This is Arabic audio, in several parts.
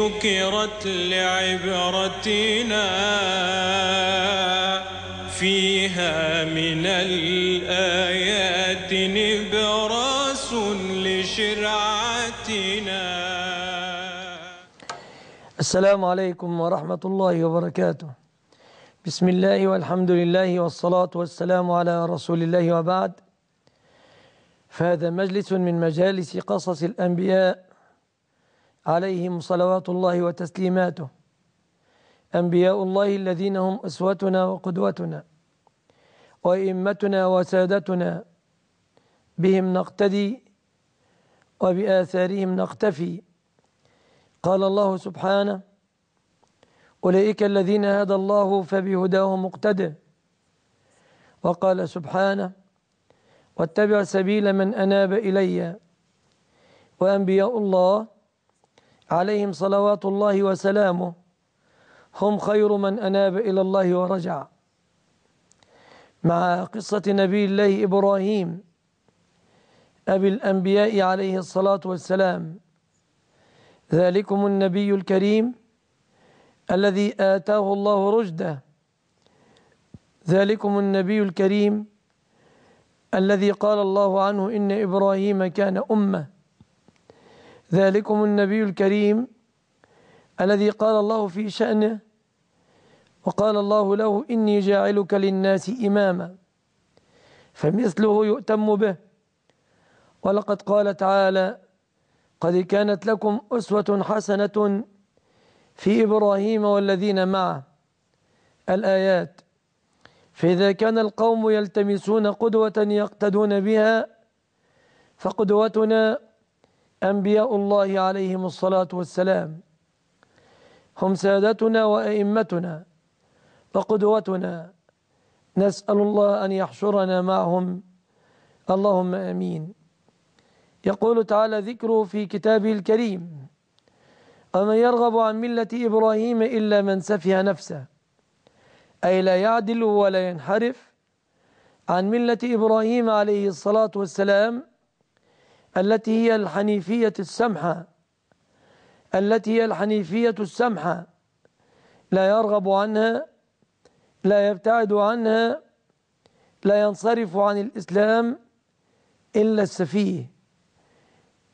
ذكرت لعبرتنا فيها من الآيات نبراس لشرعتنا السلام عليكم ورحمة الله وبركاته بسم الله والحمد لله والصلاة والسلام على رسول الله وبعد فهذا مجلس من مجالس قصص الأنبياء عليهم صلوات الله وتسليماته أنبياء الله الذين هم أسوتنا وقدوتنا وإمتنا وسادتنا بهم نقتدي وبآثارهم نقتفي قال الله سبحانه أولئك الذين هدى الله فبهداه مقتدى وقال سبحانه واتبع سبيل من أناب إلي وأنبياء الله عليهم صلوات الله وسلامه هم خير من أناب إلى الله ورجع مع قصة نبي الله إبراهيم أبي الأنبياء عليه الصلاة والسلام ذلكم النبي الكريم الذي آتاه الله رجده ذلكم النبي الكريم الذي قال الله عنه إن إبراهيم كان أمة ذلكم النبي الكريم الذي قال الله في شأنه وقال الله له إني جاعلك للناس إماما فمثله يؤتم به ولقد قال تعالى قد كانت لكم أسوة حسنة في إبراهيم والذين معه الآيات فإذا كان القوم يلتمسون قدوة يقتدون بها فقدوتنا أنبياء الله عليهم الصلاة والسلام هم سادتنا وأئمتنا وقدوتنا نسأل الله أن يحشرنا معهم اللهم آمين يقول تعالى ذكره في كتابه الكريم ومن يرغب عن ملة إبراهيم إلا من سفه نفسه أي لا يعدل ولا ينحرف عن ملة إبراهيم عليه الصلاة والسلام التي هي الحنيفية السمحة التي هي الحنيفية السمحة لا يرغب عنها لا يبتعد عنها لا ينصرف عن الإسلام إلا السفيه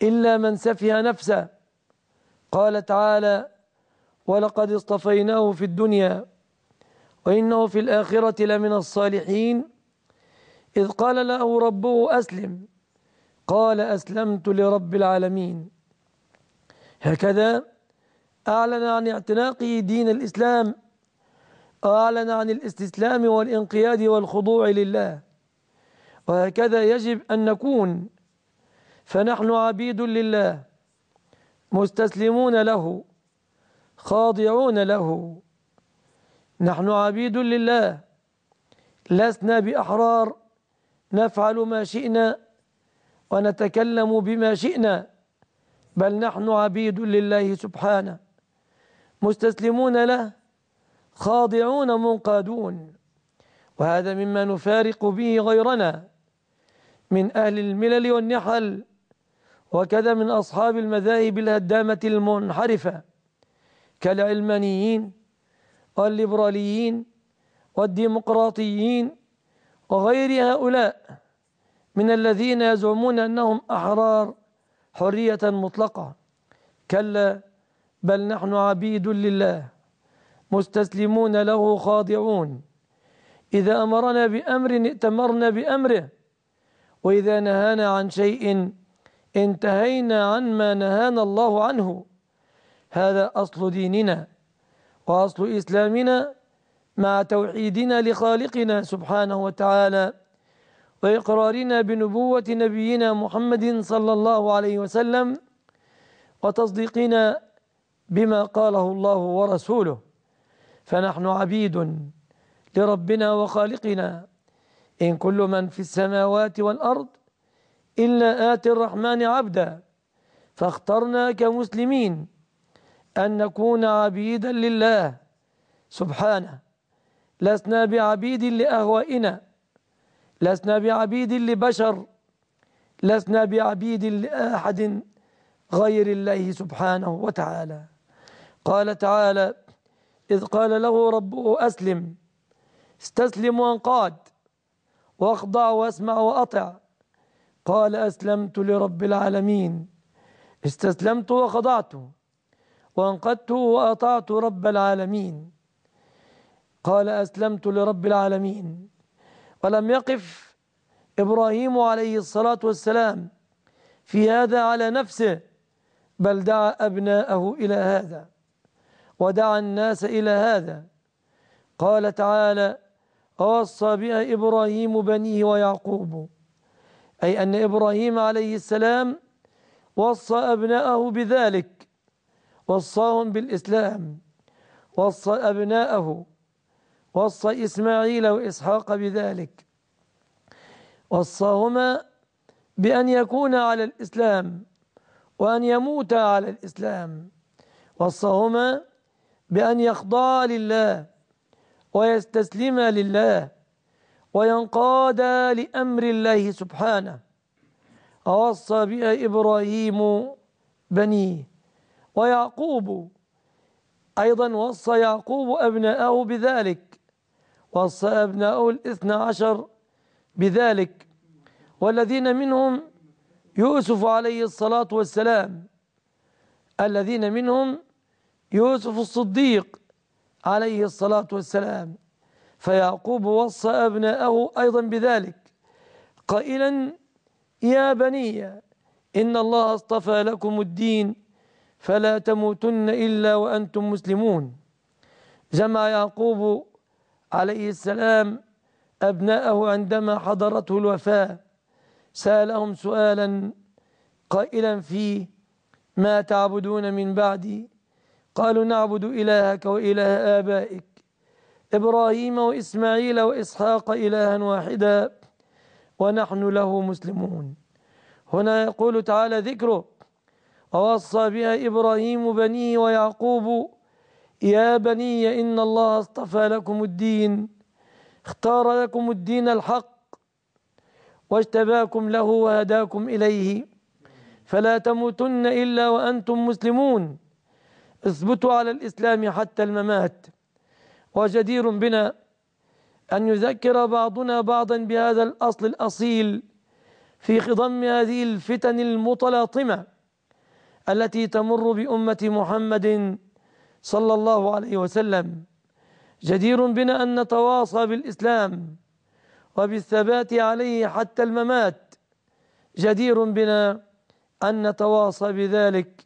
إلا من سفه نفسه قال تعالى ولقد اصطفيناه في الدنيا وإنه في الآخرة لمن الصالحين إذ قال له ربه أسلم قال أسلمت لرب العالمين هكذا أعلن عن اعتناقه دين الإسلام أعلن عن الاستسلام والانقياد والخضوع لله وهكذا يجب أن نكون فنحن عبيد لله مستسلمون له خاضعون له نحن عبيد لله لسنا بأحرار نفعل ما شئنا ونتكلم بما شئنا بل نحن عبيد لله سبحانه مستسلمون له خاضعون منقادون وهذا مما نفارق به غيرنا من أهل الملل والنحل وكذا من أصحاب المذاهب الهدامة المنحرفة كالعلمانيين والليبراليين والديمقراطيين وغير هؤلاء من الذين يزعمون أنهم أحرار حرية مطلقة كلا بل نحن عبيد لله مستسلمون له خاضعون إذا أمرنا بأمر ائتمرنا بأمره وإذا نهانا عن شيء انتهينا عن ما نهانا الله عنه هذا أصل ديننا وأصل إسلامنا مع توحيدنا لخالقنا سبحانه وتعالى وإقرارنا بنبوة نبينا محمد صلى الله عليه وسلم وتصديقنا بما قاله الله ورسوله فنحن عبيد لربنا وخالقنا إن كل من في السماوات والأرض إلا آتي الرحمن عبدا فاخترنا كمسلمين أن نكون عبيدا لله سبحانه لسنا بعبيد لأهوائنا لسنا بعبيد لبشر لسنا بعبيد لأحد غير الله سبحانه وتعالى قال تعالى إذ قال له ربه أسلم استسلم وانقاد واخضع واسمع وأطع قال أسلمت لرب العالمين استسلمت وخضعت وانقدت وأطعت رب العالمين قال أسلمت لرب العالمين ولم يقف إبراهيم عليه الصلاة والسلام في هذا على نفسه بل دعا أبناءه إلى هذا ودعا الناس إلى هذا قال تعالى أوصى بها إبراهيم بنيه ويعقوب أي أن إبراهيم عليه السلام وصى أبناءه بذلك وصاهم بالإسلام وصى أبناءه وصى إسماعيل وإسحاق بذلك وصاهما بأن يكون على الإسلام وأن يموت على الإسلام وصاهما بأن يخضع لله ويستسلم لله وينقاد لأمر الله سبحانه ووصى بها إبراهيم بنيه ويعقوب أيضا وصى يعقوب أبناءه بذلك وصى أبناء الاثنى عشر بذلك والذين منهم يوسف عليه الصلاة والسلام الذين منهم يوسف الصديق عليه الصلاة والسلام فيعقوب وصى أبناءه أيضا بذلك قائلا يا بني إن الله اصطفى لكم الدين فلا تموتن إلا وأنتم مسلمون جمع يعقوب عليه السلام أبناءه عندما حضرته الوفاة سألهم سؤالا قائلا فيه ما تعبدون من بعدي قالوا نعبد إلهك وإله آبائك إبراهيم وإسماعيل وإسحاق إلها واحدا ونحن له مسلمون هنا يقول تعالى ذكره ووصى بها إبراهيم بنيه ويعقوب يا بني إن الله اصطفى لكم الدين اختار لكم الدين الحق واجتباكم له وهداكم إليه فلا تموتن إلا وأنتم مسلمون اثبتوا على الإسلام حتى الممات وجدير بنا أن يذكر بعضنا بعضا بهذا الأصل الأصيل في خضم هذه الفتن المتلاطمة التي تمر بأمة محمد صلى الله عليه وسلم جدير بنا أن نتواصى بالإسلام وبالثبات عليه حتى الممات جدير بنا أن نتواصى بذلك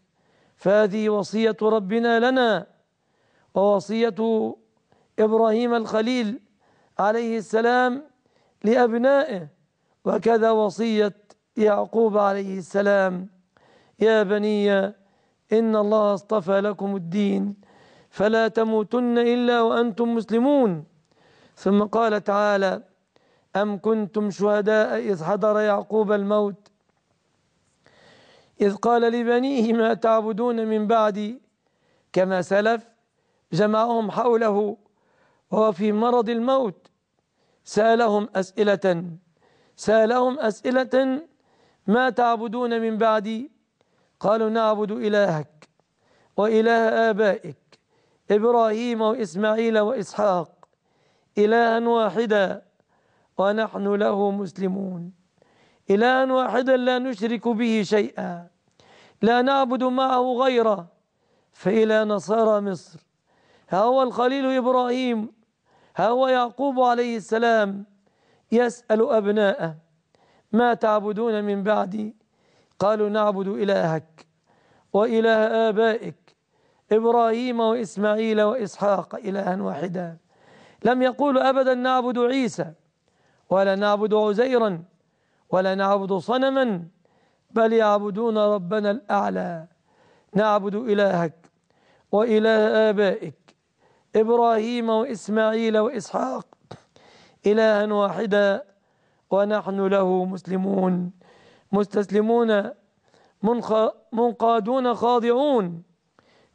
فهذه وصية ربنا لنا ووصية إبراهيم الخليل عليه السلام لأبنائه وكذا وصية يعقوب عليه السلام يا بني إن الله اصطفى لكم الدين فلا تموتن إلا وأنتم مسلمون ثم قال تعالى أم كنتم شهداء إذ حضر يعقوب الموت إذ قال لبنيه ما تعبدون من بعدي كما سلف جمعهم حوله وهو في مرض الموت سألهم أسئلة سألهم أسئلة ما تعبدون من بعدي قالوا نعبد إلهك وإله آبائك إبراهيم وإسماعيل وإسحاق إلها واحدا ونحن له مسلمون إلها واحدا لا نشرك به شيئا لا نعبد معه غيره فإلى نصارى مصر ها هو الخليل إبراهيم ها هو يعقوب عليه السلام يسأل أبناءه ما تعبدون من بعدي قالوا نعبد إلهك وإله آبائك إبراهيم وإسماعيل وإسحاق إلها واحدا لم يقولوا أبدا نعبد عيسى ولا نعبد عزيرا ولا نعبد صنما بل يعبدون ربنا الأعلى نعبد إلهك وإله آبائك إبراهيم وإسماعيل وإسحاق إلها واحدا ونحن له مسلمون مستسلمون منقادون خاضعون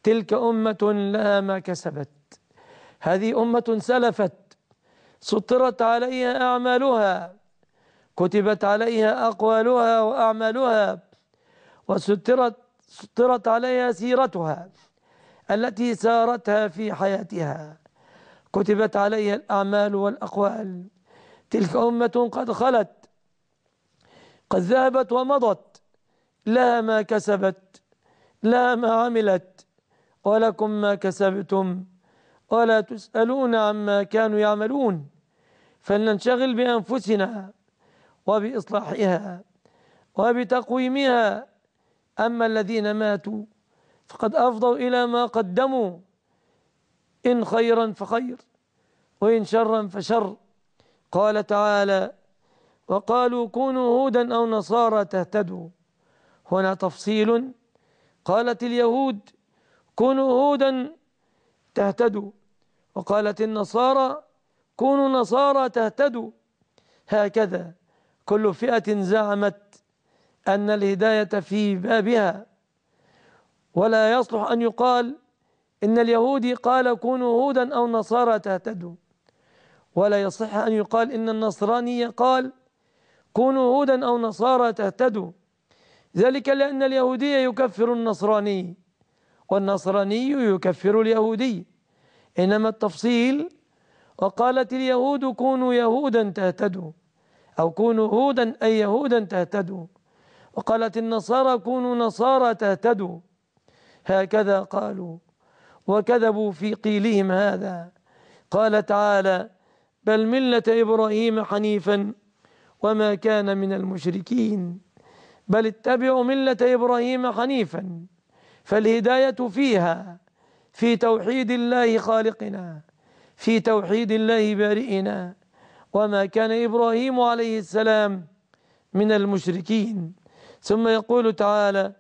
تلك أمة لها ما كسبت هذه أمة سلفت سطرت عليها أعمالها كتبت عليها أقوالها وأعمالها وسترت سطرت عليها سيرتها التي سارتها في حياتها كتبت عليها الأعمال والأقوال تلك أمة قد خلت قد ذهبت ومضت لها ما كسبت لها ما عملت ولكم ما كسبتم ولا تسألون عما كانوا يعملون فلننشغل بأنفسنا وبإصلاحها وبتقويمها أما الذين ماتوا فقد أفضوا إلى ما قدموا إن خيرا فخير وإن شرا فشر قال تعالى وقالوا كونوا هودا أو نصارى تهتدوا هنا تفصيل قالت اليهود كونوا هودا تهتدوا وقالت النصارى كونوا نصارى تهتدوا هكذا كل فئة زعمت أن الهداية في بابها ولا يصلح أن يقال إن اليهودي قال كونوا هودا أو نصارى تهتدوا ولا يصح أن يقال إن النصراني قال كونوا هودا أو نصارى تهتدوا ذلك لأن اليهودي يكفر النصراني والنصراني يكفر اليهودي إنما التفصيل وقالت اليهود كونوا يهودا تهتدوا أو كونوا هودا أي يهودا تهتدوا وقالت النصارى كونوا نصارى تهتدوا هكذا قالوا وكذبوا في قيلهم هذا قال تعالى بل ملة إبراهيم حنيفا وما كان من المشركين بل اتبعوا ملة إبراهيم حنيفا فالهداية فيها في توحيد الله خالقنا في توحيد الله بارئنا وما كان إبراهيم عليه السلام من المشركين ثم يقول تعالى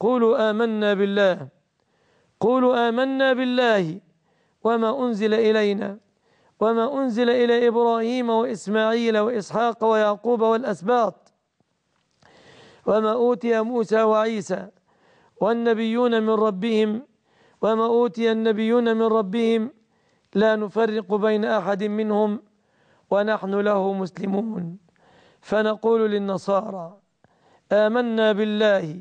قولوا آمنا بالله قولوا آمنا بالله وما أنزل إلينا وما أنزل إلى إبراهيم وإسماعيل وإسحاق ويعقوب والأسباط وما أوتي موسى وعيسى والنبيون من ربهم وما أوتي النبيون من ربهم لا نفرق بين أحد منهم ونحن له مسلمون فنقول للنصارى آمنا بالله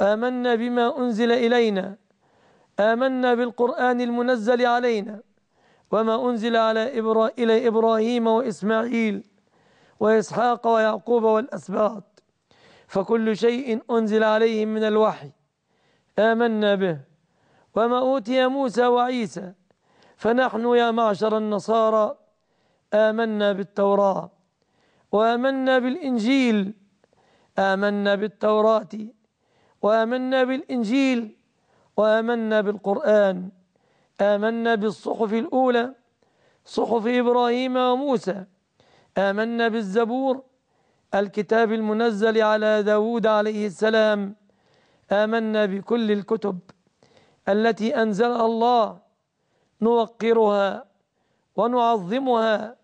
آمنا بما أنزل إلينا آمنا بالقرآن المنزل علينا وما أنزل على إبرا إلى إبراهيم وإسماعيل وإسحاق ويعقوب والأسباط فكل شيء أنزل عليهم من الوحي آمنا به وما أوتي موسى وعيسى فنحن يا معشر النصارى آمنا بالتوراة وآمنا بالإنجيل آمنا بالتوراة وآمنا بالإنجيل وآمنا بالقرآن آمنا بالصحف الأولى صحف إبراهيم وموسى آمنا بالزبور الكتاب المنزل على داود عليه السلام آمنا بكل الكتب التي أنزل الله نوقرها ونعظمها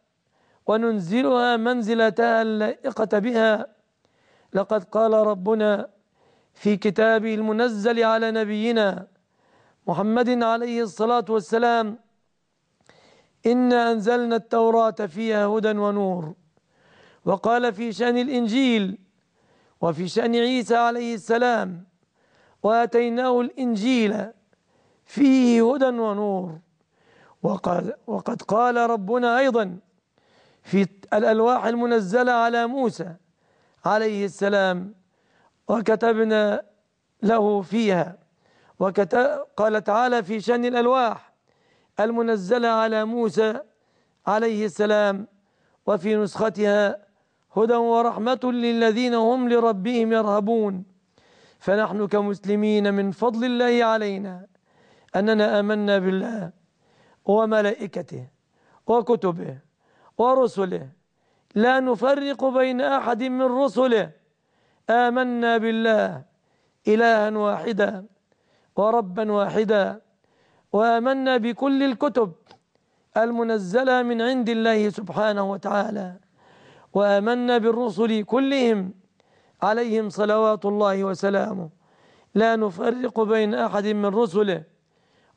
وننزلها منزلتها اللائقة بها لقد قال ربنا في كتابه المنزل على نبينا محمد عليه الصلاة والسلام إنا أنزلنا التوراة فيها هدى ونور وقال في شأن الإنجيل وفي شأن عيسى عليه السلام وآتيناه الإنجيل فيه هدى ونور وقال وقد قال ربنا أيضا في الألواح المنزلة على موسى عليه السلام وكتبنا له فيها وكتب قال تعالى في شأن الألواح المنزلة على موسى عليه السلام وفي نسختها هدى ورحمة للذين هم لربهم يرهبون فنحن كمسلمين من فضل الله علينا أننا آمنا بالله وملائكته وكتبه ورسله لا نفرق بين أحد من رسله آمنا بالله إلها واحدا وربا واحدا وآمنا بكل الكتب المنزلة من عند الله سبحانه وتعالى وآمنا بالرسل كلهم عليهم صلوات الله وسلامه لا نفرق بين أحد من رسله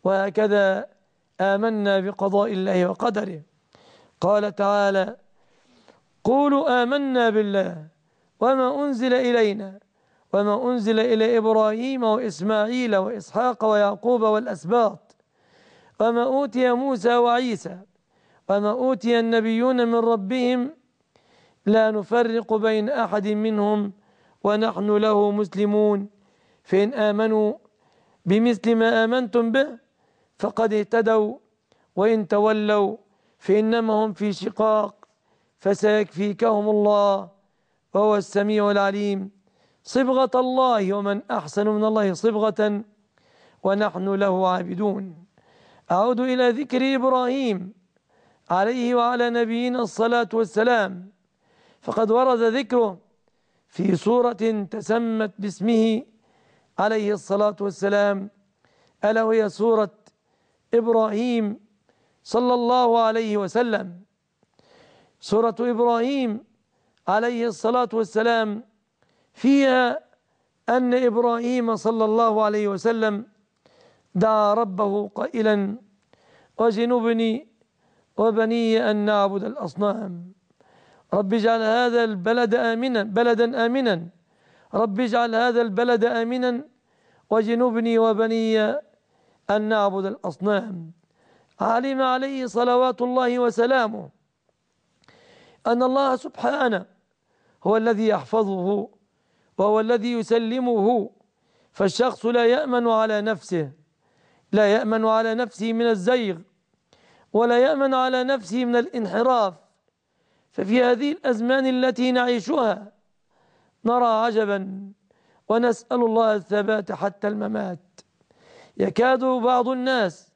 وهكذا آمنا بقضاء الله وقدره قال تعالى قولوا آمنا بالله وما أنزل إلينا وما أنزل إلى إبراهيم وإسماعيل وإسحاق ويعقوب والأسباط وما أوتي موسى وعيسى وما أوتي النبيون من ربهم لا نفرق بين أحد منهم ونحن له مسلمون فإن آمنوا بمثل ما آمنتم به فقد اهتدوا وإن تولوا فإنما هم في شقاق فسيكفيكهم الله وهو السميع العليم صبغة الله ومن أحسن من الله صبغة ونحن له عابدون أعود إلى ذكر إبراهيم عليه وعلى نبينا الصلاة والسلام فقد ورد ذكره في سورة تسمت باسمه عليه الصلاة والسلام ألا وهي سورة إبراهيم صلى الله عليه وسلم سورة إبراهيم عليه الصلاة والسلام فيها أن إبراهيم صلى الله عليه وسلم دعا ربه قائلا وجنبني وبني أن نعبد الأصنام رب اجعل هذا البلد آمنا بلدا آمنا رب اجعل هذا البلد آمنا وجنبني وبني أن نعبد الأصنام علم عليه صلوات الله وسلامه أن الله سبحانه هو الذي يحفظه وهو الذي يسلمه فالشخص لا يأمن على نفسه لا يأمن على نفسه من الزيغ ولا يأمن على نفسه من الانحراف ففي هذه الأزمان التي نعيشها نرى عجبا ونسأل الله الثبات حتى الممات يكاد بعض الناس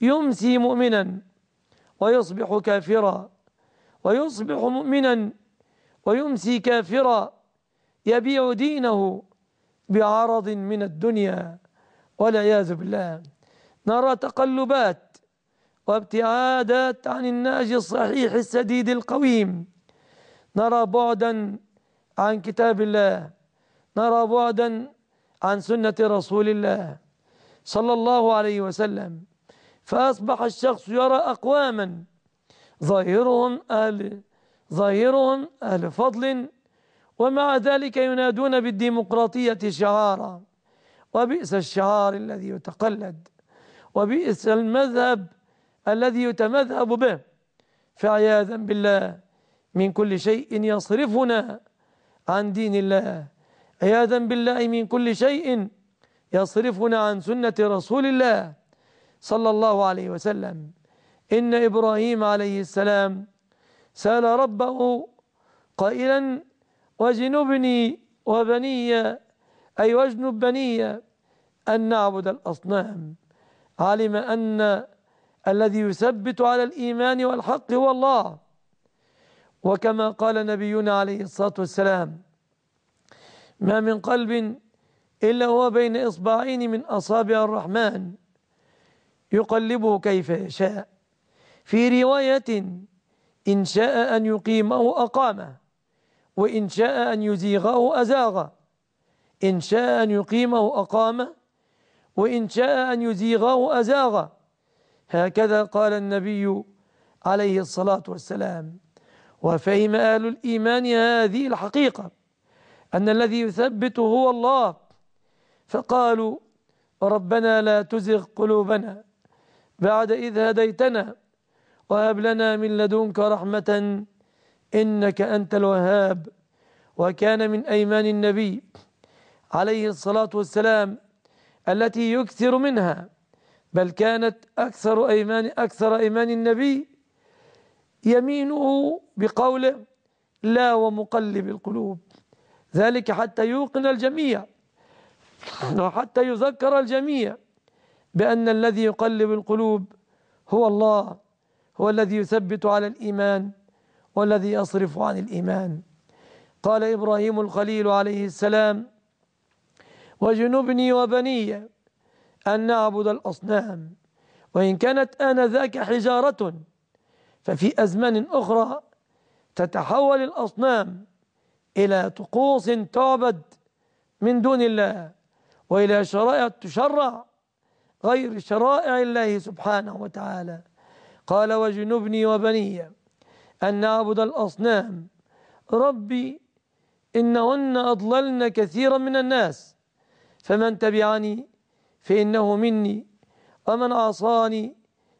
يمسي مؤمنا ويصبح كافرا ويصبح مؤمنا ويمسي كافرا يبيع دينه بعرض من الدنيا والعياذ بالله نرى تقلبات وابتعادت عن النهج الصحيح السديد القويم نرى بعدا عن كتاب الله نرى بعدا عن سنة رسول الله صلى الله عليه وسلم فأصبح الشخص يرى أقواما ظاهرهم أهل ظاهرهم أهل فضل ومع ذلك ينادون بالديمقراطية شعارا وبئس الشعار الذي يتقلد وبئس المذهب الذي يتمذهب به فعياذا بالله من كل شيء يصرفنا عن دين الله عياذا بالله من كل شيء يصرفنا عن سنة رسول الله صلى الله عليه وسلم إن إبراهيم عليه السلام سأل ربه قائلا وجنبني وبني أي واجنب بني أن نعبد الأصنام علم أن الذي يثبت على الإيمان والحق هو الله وكما قال نبينا عليه الصلاة والسلام ما من قلب إلا هو بين إصبعين من أصابع الرحمن يقلبه كيف يشاء في رواية إن شاء أن يقيمه أقامه وإن شاء أن يزيغه أزاغه إن شاء أن يقيمه أقامه وإن شاء أن يزيغه أزاغه هكذا قال النبي عليه الصلاة والسلام وفهم أهل الإيمان هذه الحقيقة أن الذي يثبت هو الله فقالوا ربنا لا تزغ قلوبنا بعد إذ هديتنا وهب لنا من لدنك رحمة إنك أنت الوهاب وكان من أيمان النبي عليه الصلاة والسلام التي يكثر منها بل كانت أكثر أيمان أكثر أيمان النبي يمينه بقوله لا ومقلب القلوب ذلك حتى يوقن الجميع وحتى يذكر الجميع بأن الذي يقلب القلوب هو الله هو الذي يثبت على الإيمان والذي يصرف عن الإيمان قال إبراهيم الخليل عليه السلام وجنبني وبني أن نعبد الأصنام وإن كانت آنذاك حجارة ففي أزمان أخرى تتحول الأصنام إلى طقوس تعبد من دون الله وإلى شرائع تشرع غير شرائع الله سبحانه وتعالى قال وجنبني وبني أن نعبد الأصنام ربي إنهن أضللن كثيرا من الناس فمن تبعني فإنه مني ومن عصاني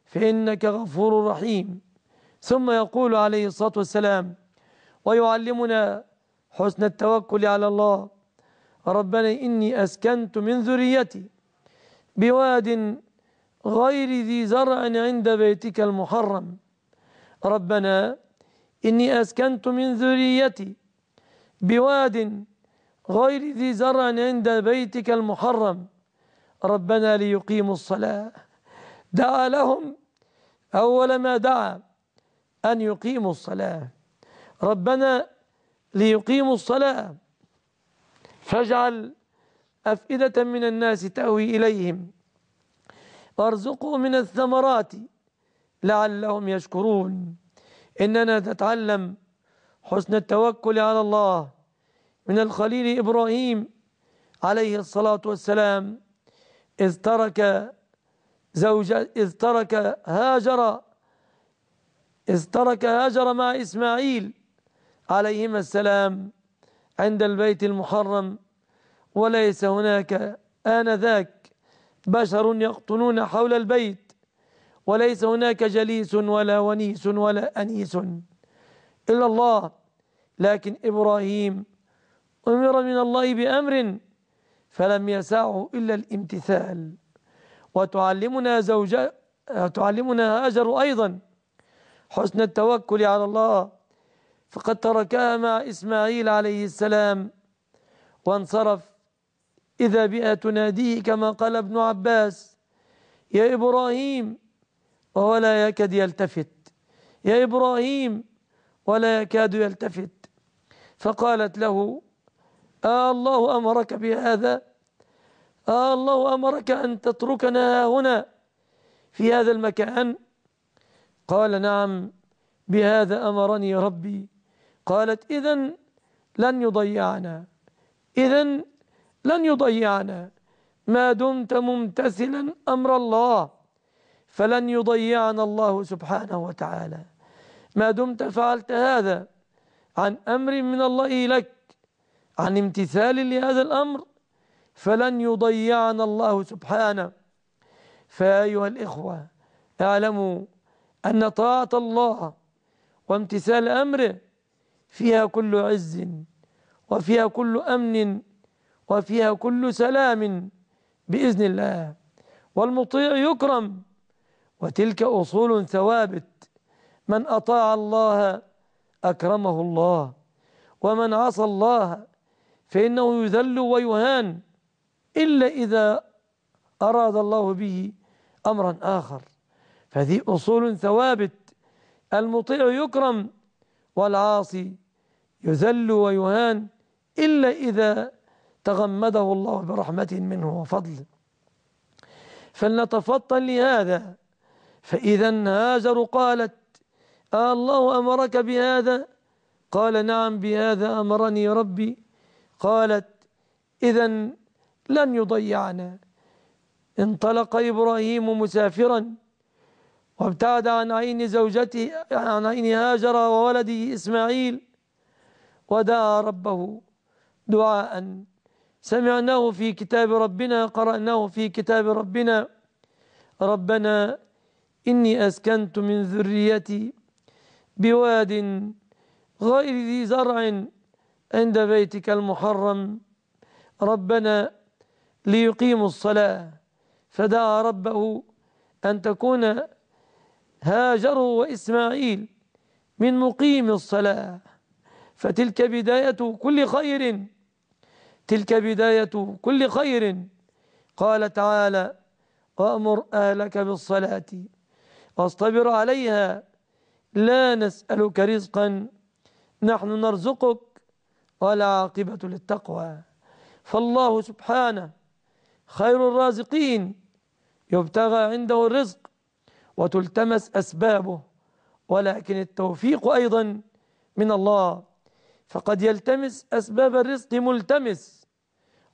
فإنك غفور رحيم ثم يقول عليه الصلاة والسلام ويعلمنا حسن التوكل على الله ربنا إني أسكنت من ذريتي بواد غير ذي زرع عند بيتك المحرم ربنا إني أسكنت من ذريتي بواد غير ذي زرع عند بيتك المحرم ربنا ليقيموا الصلاة دعا لهم أول ما دعا أن يقيموا الصلاة ربنا ليقيموا الصلاة فاجعل أفئدة من الناس تأوي إليهم وارزقوا من الثمرات لعلهم يشكرون إننا نتعلم حسن التوكل على الله من الخليل إبراهيم عليه الصلاة والسلام إذ ترك زوجة إذ ترك هاجر إذ ترك هاجر مع إسماعيل عليهما السلام عند البيت المحرم وليس هناك آنذاك بشر يقطنون حول البيت وليس هناك جليس ولا ونيس ولا أنيس إلا الله لكن إبراهيم أمر من الله بأمر فلم يسعه إلا الامتثال وتعلمنا زوجة تعلمنا هاجر أيضا حسن التوكل على الله فقد تركها مع إسماعيل عليه السلام وانصرف إذا بها تناديه كما قال ابن عباس يا إبراهيم وهو لا يكاد يلتفت يا إبراهيم ولا يكاد يلتفت فقالت له آه الله أمرك بهذا آه الله أمرك أن تتركنا هنا في هذا المكان قال نعم بهذا أمرني ربي قالت إذا لن يضيعنا إذا لن يضيعنا ما دمت ممتثلا أمر الله فلن يضيعنا الله سبحانه وتعالى ما دمت فعلت هذا عن أمر من الله لك عن امتثال لهذا الأمر فلن يضيعنا الله سبحانه فيا أيها الإخوة اعلموا أن طاعة الله وامتثال أمره فيها كل عز وفيها كل أمن وفيها كل سلام بإذن الله والمطيع يكرم وتلك أصول ثوابت من أطاع الله أكرمه الله ومن عصى الله فإنه يذل ويهان إلا إذا أراد الله به أمرا آخر فهذه أصول ثوابت المطيع يكرم والعاصي يذل ويهان إلا إذا تغمده الله برحمة منه وفضل فلنتفطن لهذا فإذا هاجر قالت آه الله أمرك بهذا قال نعم بهذا أمرني ربي قالت إذا لن يضيعنا انطلق إبراهيم مسافرا وابتعد عن عين زوجته عن عين هاجر وولده إسماعيل ودعا ربه دعاء سمعناه في كتاب ربنا قرأناه في كتاب ربنا ربنا إني أسكنت من ذريتي بواد غير ذي زرع عند بيتك المحرم ربنا ليقيموا الصلاة فدعا ربه أن تكون هاجر وإسماعيل من مقيم الصلاة فتلك بداية كل خير تلك بداية كل خير قال تعالى وأمر أهلك بالصلاة واصطبر عليها لا نسألك رزقا نحن نرزقك والعاقبة للتقوى فالله سبحانه خير الرازقين يبتغى عنده الرزق وتلتمس أسبابه ولكن التوفيق أيضا من الله فقد يلتمس أسباب الرزق ملتمس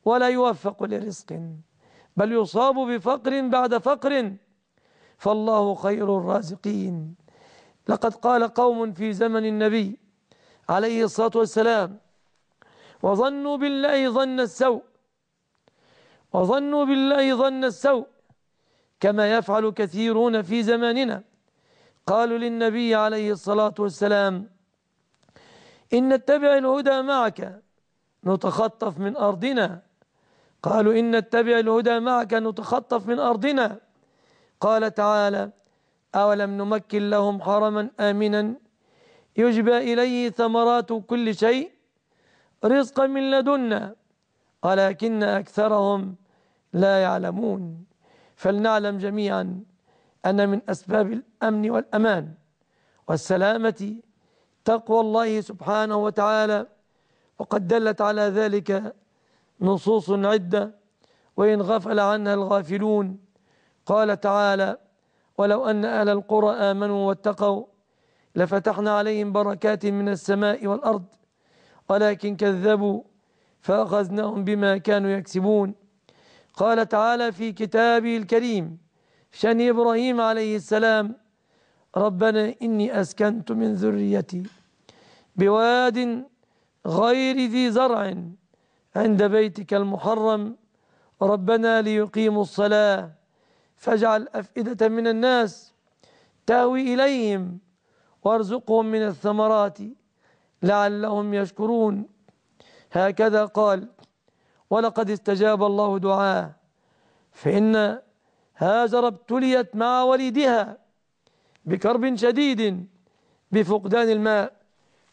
ولا يوفق لرزق بل يصاب بفقر بعد فقر فالله خير الرازقين لقد قال قوم في زمن النبي عليه الصلاة والسلام وظنوا بالله ظن السوء وظنوا بالله ظن السوء كما يفعل كثيرون في زماننا قالوا للنبي عليه الصلاة والسلام إن نتبع الهدى معك نتخطف من أرضنا قالوا إن نتبع الهدى معك نتخطف من أرضنا قال تعالى أولم نمكن لهم حرما آمنا يجبى إليه ثمرات كل شيء رزقا من لدنا ولكن أكثرهم لا يعلمون فلنعلم جميعا أن من أسباب الأمن والأمان والسلامة تقوى الله سبحانه وتعالى وقد دلت على ذلك نصوص عدة وإن غفل عنها الغافلون قال تعالى ولو أن أهل القرى آمنوا واتقوا لفتحنا عليهم بركات من السماء والأرض ولكن كذبوا فأخذناهم بما كانوا يكسبون قال تعالى في كتابه الكريم شأن إبراهيم عليه السلام ربنا إني أسكنت من ذريتي بواد غير ذي زرع عند بيتك المحرم ربنا ليقيموا الصلاة فاجعل أفئدة من الناس تهوي إليهم وارزقهم من الثمرات لعلهم يشكرون هكذا قال ولقد استجاب الله دعاه فإن هاجر ابتليت مع والدها بكرب شديد بفقدان الماء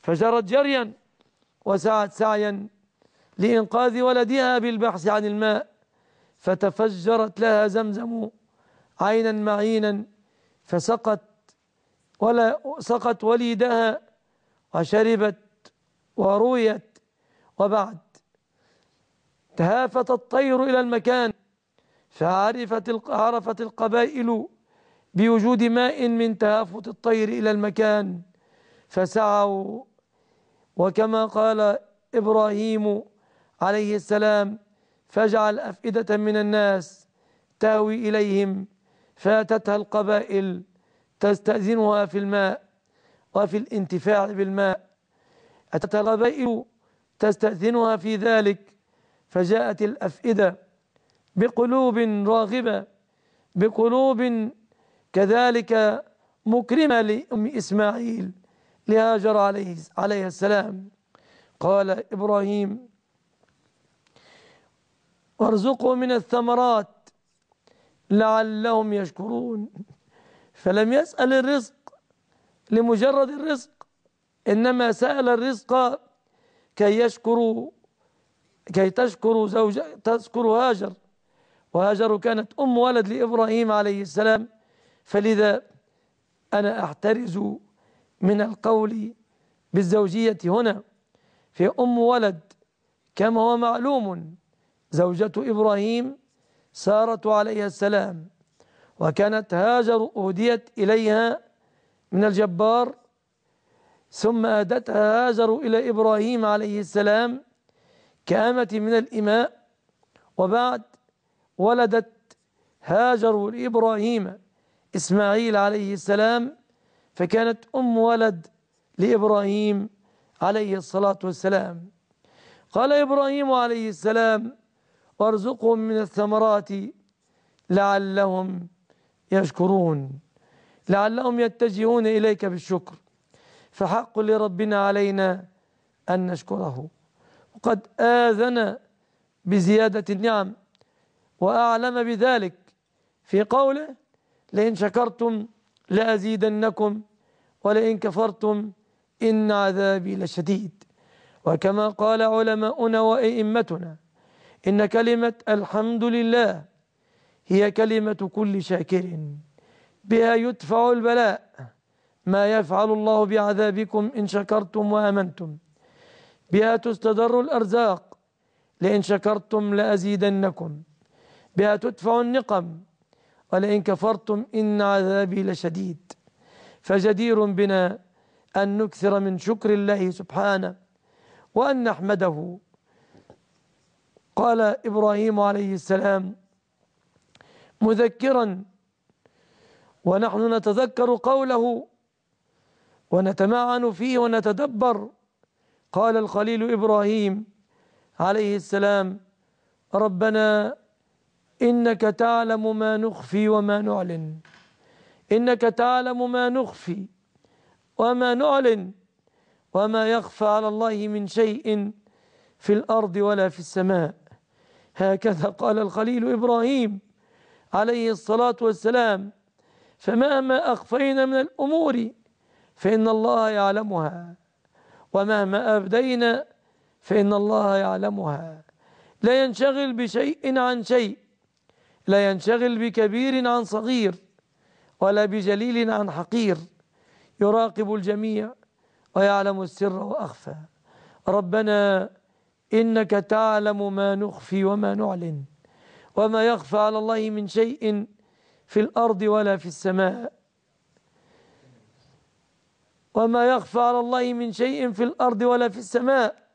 فجرت جريا وسعت سعيا لإنقاذ ولدها بالبحث عن الماء فتفجرت لها زمزم عينا معينا فسقط ولا سقط وليدها وشربت ورويت وبعد تهافت الطير إلى المكان فعرفت عرفت القبائل بوجود ماء من تهافت الطير إلى المكان فسعوا وكما قال إبراهيم عليه السلام فاجعل أفئدة من الناس تهوي إليهم فاتتها القبائل تستأذنها في الماء وفي الانتفاع بالماء أتت الغبائل تستأذنها في ذلك فجاءت الأفئدة بقلوب راغبة بقلوب كذلك مكرمة لأم إسماعيل لهاجر عليه عليها السلام قال إبراهيم وارزقوا من الثمرات لعلهم يشكرون فلم يسأل الرزق لمجرد الرزق إنما سأل الرزق كي يشكروا كي تشكروا زوج تذكر هاجر وهاجر كانت أم ولد لإبراهيم عليه السلام فلذا أنا أحترز من القول بالزوجية هنا في أم ولد كما هو معلوم زوجة إبراهيم سارة عليها السلام وكانت هاجر أهديت إليها من الجبار ثم أهدتها هاجر إلى إبراهيم عليه السلام كأمة من الإماء وبعد ولدت هاجر لإبراهيم إسماعيل عليه السلام فكانت أم ولد لإبراهيم عليه الصلاة والسلام قال إبراهيم عليه السلام وارزقهم من الثمرات لعلهم يشكرون لعلهم يتجهون إليك بالشكر فحق لربنا علينا أن نشكره وقد آذن بزيادة النعم وأعلم بذلك في قوله لئن شكرتم لأزيدنكم ولئن كفرتم إن عذابي لشديد وكما قال علماؤنا وأئمتنا إن كلمة الحمد لله هي كلمة كل شاكر بها يدفع البلاء ما يفعل الله بعذابكم إن شكرتم وآمنتم بها تستدر الأرزاق لئن شكرتم لأزيدنكم بها تدفع النقم ولئن كفرتم إن عذابي لشديد فجدير بنا أن نكثر من شكر الله سبحانه وأن نحمده قال إبراهيم عليه السلام مذكرا ونحن نتذكر قوله ونتمعن فيه ونتدبر قال الخليل إبراهيم عليه السلام ربنا إنك تعلم ما نخفي وما نعلن إنك تعلم ما نخفي وما نعلن وما يخفى على الله من شيء في الأرض ولا في السماء هكذا قال الخليل إبراهيم عليه الصلاة والسلام فمهما أخفينا من الأمور فإن الله يعلمها ومهما أبدينا فإن الله يعلمها لا ينشغل بشيء عن شيء لا ينشغل بكبير عن صغير ولا بجليل عن حقير يراقب الجميع ويعلم السر وأخفى ربنا إنك تعلم ما نخفي وما نعلن وما يخفى على الله من شيء في الأرض ولا في السماء وما يخفى على الله من شيء في الأرض ولا في السماء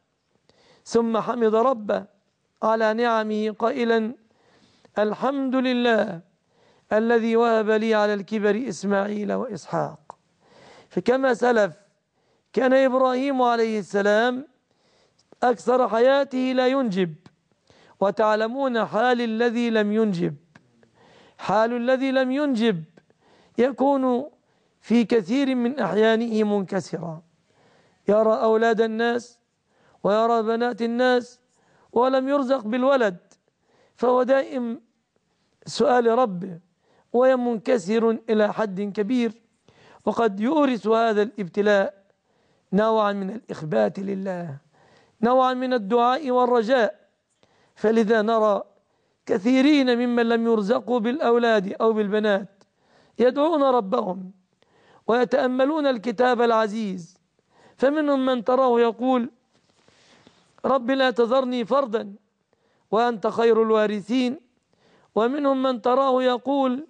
ثم حمد ربه على نعمه قائلا الحمد لله الذي وهب لي على الكبر إسماعيل وإسحاق فكما سلف كان إبراهيم عليه السلام أكثر حياته لا ينجب وتعلمون حال الذي لم ينجب حال الذي لم ينجب يكون في كثير من أحيانه منكسرا يرى أولاد الناس ويرى بنات الناس ولم يرزق بالولد فهو دائم سؤال ربه منكسر إلى حد كبير وقد يورث هذا الابتلاء نوعا من الإخبات لله نوعا من الدعاء والرجاء فلذا نرى كثيرين ممن لم يرزقوا بالأولاد أو بالبنات يدعون ربهم ويتأملون الكتاب العزيز فمنهم من تراه يقول رب لا تذرني فردا وأنت خير الوارثين ومنهم من تراه يقول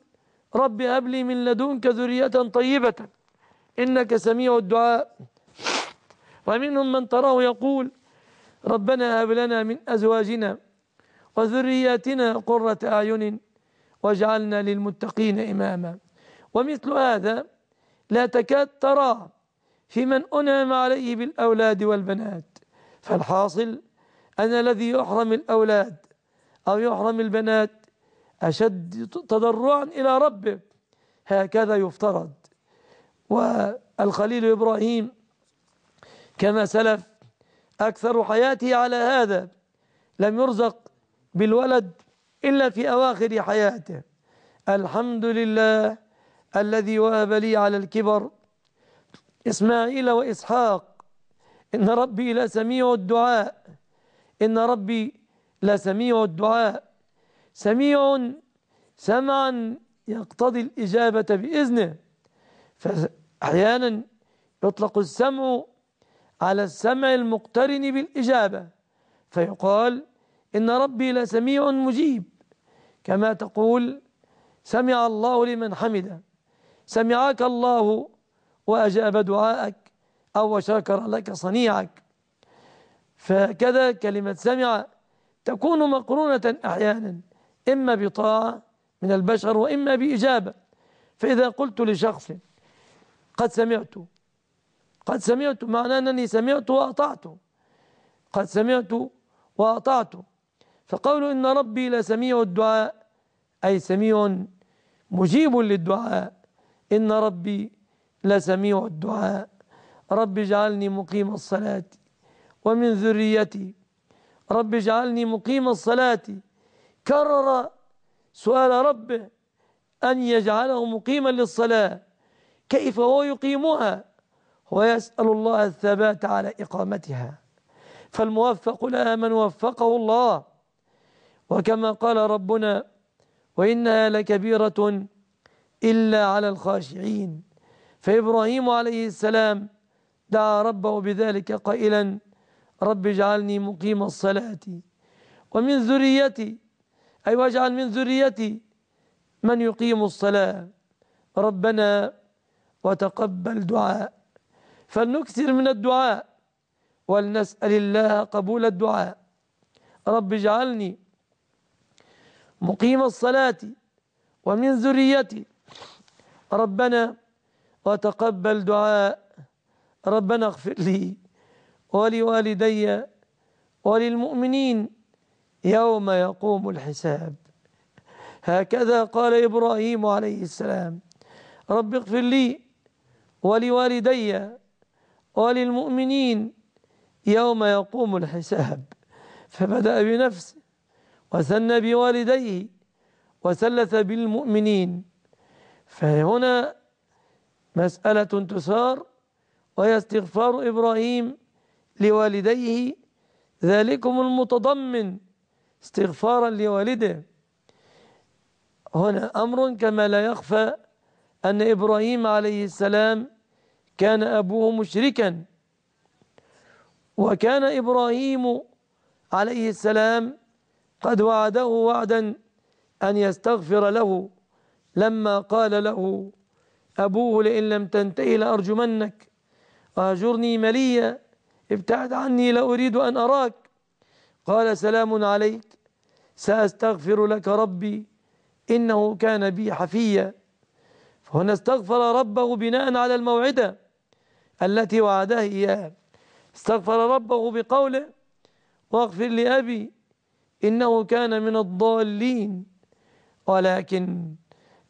رب هب لي من لدنك ذرية طيبة إنك سميع الدعاء ومنهم من تراه يقول ربنا هب لنا من أزواجنا وذرياتنا قرة أعين واجعلنا للمتقين إماما ومثل هذا لا تكاد ترى في من أنعم عليه بالأولاد والبنات فالحاصل أن الذي يحرم الأولاد أو يحرم البنات أشد تضرعا إلى ربه هكذا يفترض والخليل إبراهيم كما سلف أكثر حياته على هذا لم يرزق بالولد إلا في أواخر حياته الحمد لله الذي وهب لي على الكبر إسماعيل وإسحاق إن ربي لسميع الدعاء إن ربي لسميع الدعاء سميع سمعا يقتضي الإجابة بإذنه فأحيانا يطلق السمع على السمع المقترن بالإجابة فيقال إن ربي لسميع مجيب كما تقول سمع الله لمن حمده سمعك الله وأجاب دعاءك أو شكر لك صنيعك فكذا كلمة سمع تكون مقرونة أحيانا إما بطاعة من البشر وإما بإجابة فإذا قلت لشخص قد سمعت قد سمعت معناه أنني سمعت وأطعت قد سمعت وأطعت فقول إن ربي لسميع الدعاء أي سميع مجيب للدعاء إن ربي لسميع الدعاء رب اجعلني مقيم الصلاة ومن ذريتي رب اجعلني مقيم الصلاة كرر سؤال ربه أن يجعله مقيما للصلاة كيف هو يقيمها ويسأل الله الثبات على إقامتها فالموفق لها من وفقه الله وكما قال ربنا وإنها لكبيرة إلا على الخاشعين فإبراهيم عليه السلام دعا ربه بذلك قائلا رب اجعلني مقيم الصلاة ومن ذريتي أي واجعل من ذريتي من يقيم الصلاة ربنا وتقبل دعاء فلنكثر من الدعاء ولنسأل الله قبول الدعاء رب اجعلني مقيم الصلاة ومن ذريتي ربنا وتقبل دعاء ربنا اغفر لي ولوالدي وللمؤمنين يوم يقوم الحساب هكذا قال إبراهيم عليه السلام رب اغفر لي ولوالدي وللمؤمنين يوم يقوم الحساب فبدأ بنفسه وسن بوالديه وسلث بالمؤمنين فهنا مسألة تسار وهي استغفار إبراهيم لوالديه ذلكم المتضمن استغفارا لوالده هنا أمر كما لا يخفى أن إبراهيم عليه السلام كان أبوه مشركا وكان إبراهيم عليه السلام قد وعده وعدا أن يستغفر له لما قال له أبوه لئن لم تنتهي لأرجمنك وأهجرني مليا ابتعد عني لا أريد أن أراك قال سلام عليك سأستغفر لك ربي إنه كان بي حفيا فهنا استغفر ربه بناء على الموعدة التي وعده إياه استغفر ربه بقوله واغفر لأبي إنه كان من الضالين ولكن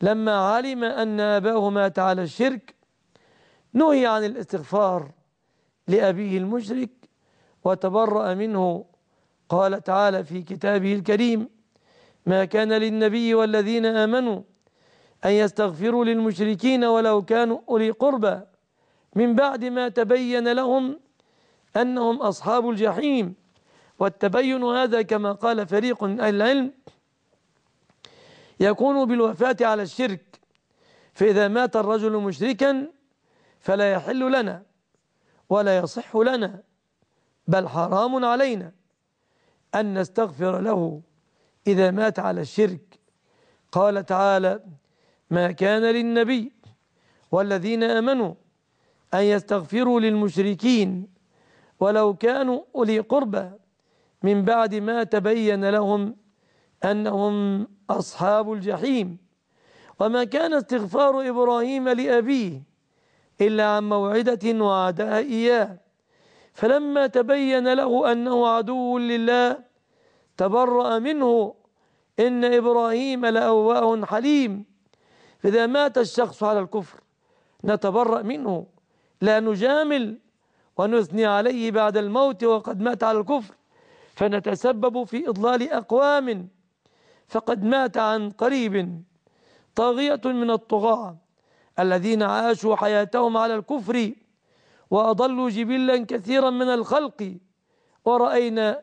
لما علم أن أباه مات على الشرك نهي عن الاستغفار لأبيه المشرك وتبرأ منه قال تعالى في كتابه الكريم ما كان للنبي والذين آمنوا أن يستغفروا للمشركين ولو كانوا أولي قربى من بعد ما تبين لهم أنهم أصحاب الجحيم والتبين هذا كما قال فريق من أهل العلم يكون بالوفاة على الشرك فإذا مات الرجل مشركا فلا يحل لنا ولا يصح لنا بل حرام علينا أن نستغفر له إذا مات على الشرك قال تعالى ما كان للنبي والذين آمنوا أن يستغفروا للمشركين ولو كانوا أولي قربى من بعد ما تبين لهم أنهم أصحاب الجحيم وما كان استغفار إبراهيم لأبيه إلا عن موعدة وعدها إياه فلما تبين له أنه عدو لله تبرأ منه إن إبراهيم لأواه حليم فإذا مات الشخص على الكفر نتبرأ منه لا نجامل ونثني عليه بعد الموت وقد مات على الكفر فنتسبب في إضلال أقوام فقد مات عن قريب طاغية من الطغاة الذين عاشوا حياتهم على الكفر وأضلوا جبلا كثيرا من الخلق ورأينا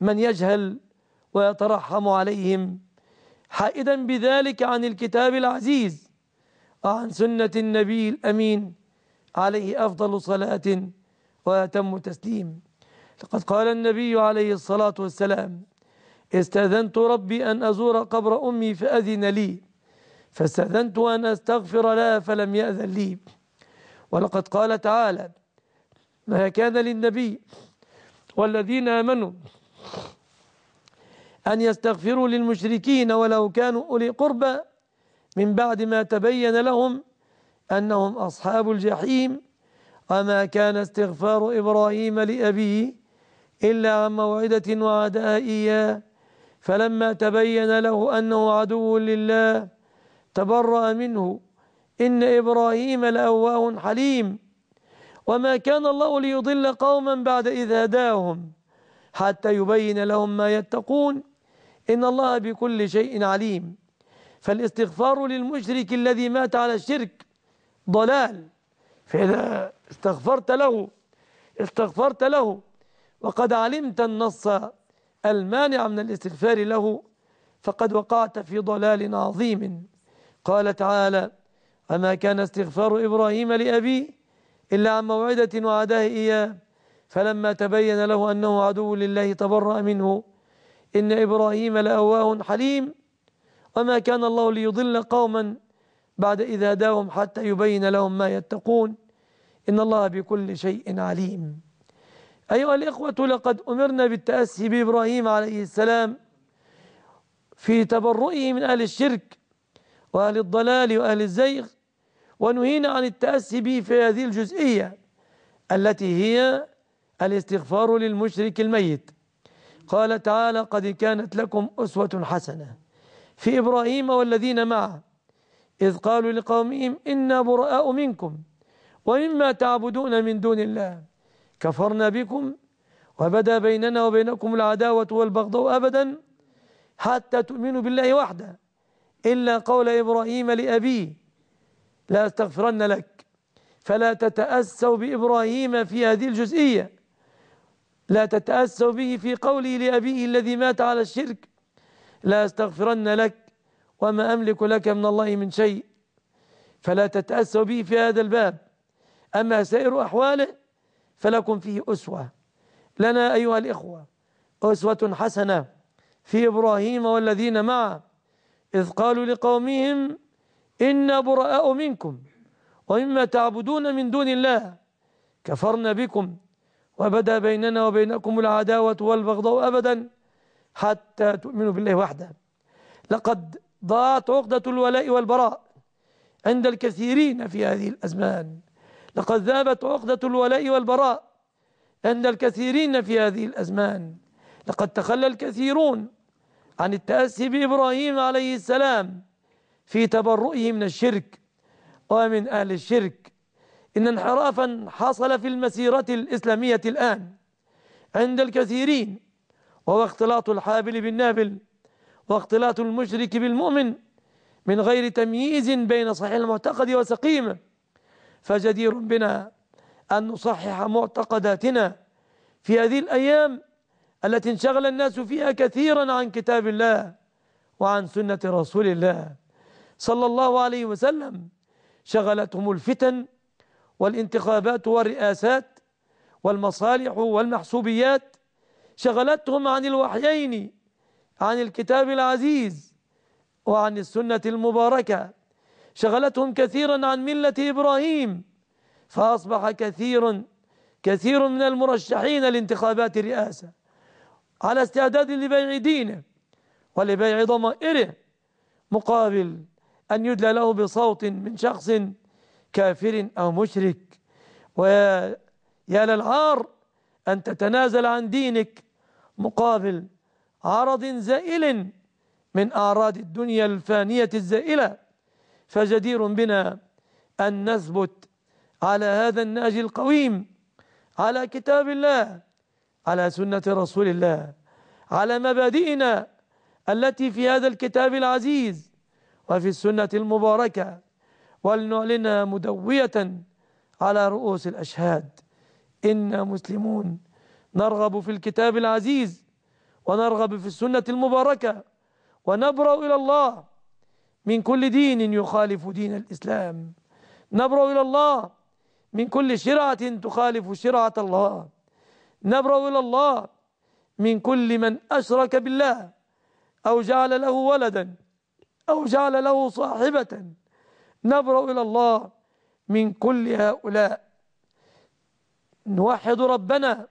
من يجهل ويترحم عليهم حائدا بذلك عن الكتاب العزيز وعن سنة النبي الأمين عليه أفضل صلاة وأتم تسليم لقد قال النبي عليه الصلاة والسلام استأذنت ربي أن أزور قبر أمي فأذن لي فاستأذنت أن أستغفر لها فلم يأذن لي ولقد قال تعالى ما كان للنبي والذين آمنوا أن يستغفروا للمشركين ولو كانوا أولي قربى من بعد ما تبين لهم أنهم أصحاب الجحيم وما كان استغفار إبراهيم لأبيه إلا عن موعدة وعدها إياه فلما تبين له أنه عدو لله تبرأ منه إن إبراهيم لأواه حليم وما كان الله ليضل قوما بعد إذ هداهم حتى يبين لهم ما يتقون إن الله بكل شيء عليم فالاستغفار للمشرك الذي مات على الشرك ضلال فإذا استغفرت له استغفرت له وقد علمت النص المانع من الاستغفار له فقد وقعت في ضلال عظيم قال تعالى وما كان استغفار إبراهيم لأبيه إلا عن موعدة وعداه إياه فلما تبين له أنه عدو لله تبرأ منه إن إبراهيم لأواه حليم وما كان الله ليضل قوما بعد إذ هداهم حتى يبين لهم ما يتقون إن الله بكل شيء عليم أيها الإخوة لقد أمرنا بالتأسي بإبراهيم عليه السلام في تبرئه من أهل الشرك وأهل الضلال وأهل الزيغ ونهينا عن التأسي به في هذه الجزئية التي هي الاستغفار للمشرك الميت قال تعالى قد كانت لكم أسوة حسنة في إبراهيم والذين معه إذ قالوا لقومهم إنا براء منكم ومما تعبدون من دون الله كفرنا بكم وبدا بيننا وبينكم العداوة والبغضاء أبدا حتى تؤمنوا بالله وحده إلا قول إبراهيم لأبيه لا أستغفرن لك فلا تتأسوا بإبراهيم في هذه الجزئية لا تتأسوا به في قوله لأبيه الذي مات على الشرك لا أستغفرن لك وما أملك لك من الله من شيء فلا تتأسوا به في هذا الباب أما سائر أحواله فلكم فيه أسوة لنا أيها الإخوة أسوة حسنة في إبراهيم والذين معه إذ قالوا لقومهم إنا براء منكم ومما تعبدون من دون الله كفرنا بكم وبدا بيننا وبينكم العداوة والبغضاء أبدا حتى تؤمنوا بالله وحده لقد ضاعت عقدة الولاء والبراء عند الكثيرين في هذه الأزمان لقد ذابت عقدة الولاء والبراء عند الكثيرين في هذه الأزمان لقد تخلى الكثيرون عن التأسي بإبراهيم عليه السلام في تبرؤه من الشرك ومن أهل الشرك إن انحرافا حصل في المسيرة الإسلامية الآن عند الكثيرين وهو اختلاط الحابل بالنابل واختلاط المشرك بالمؤمن من غير تمييز بين صحيح المعتقد وسقيمه فجدير بنا أن نصحح معتقداتنا في هذه الأيام التي انشغل الناس فيها كثيرا عن كتاب الله وعن سنة رسول الله صلى الله عليه وسلم شغلتهم الفتن والانتخابات والرئاسات والمصالح والمحسوبيات شغلتهم عن الوحيين عن الكتاب العزيز وعن السنة المباركة شغلتهم كثيرا عن ملة إبراهيم فأصبح كثير كثير من المرشحين لانتخابات الرئاسة على استعداد لبيع دينه ولبيع ضمائره مقابل أن يدلى له بصوت من شخص كافر أو مشرك ويا للعار أن تتنازل عن دينك مقابل عرض زائل من أعراض الدنيا الفانية الزائلة فجدير بنا أن نثبت على هذا النهج القويم على كتاب الله على سنة رسول الله على مبادئنا التي في هذا الكتاب العزيز وفي السنة المباركة ولنعلنها مدوية على رؤوس الأشهاد إنا مسلمون نرغب في الكتاب العزيز ونرغب في السنة المباركة ونبرأ إلى الله من كل دين يخالف دين الإسلام نبرأ إلى الله من كل شرعة تخالف شرعة الله نبرأ إلى الله من كل من أشرك بالله أو جعل له ولدا أو جعل له صاحبة نبرأ إلى الله من كل هؤلاء نوحد ربنا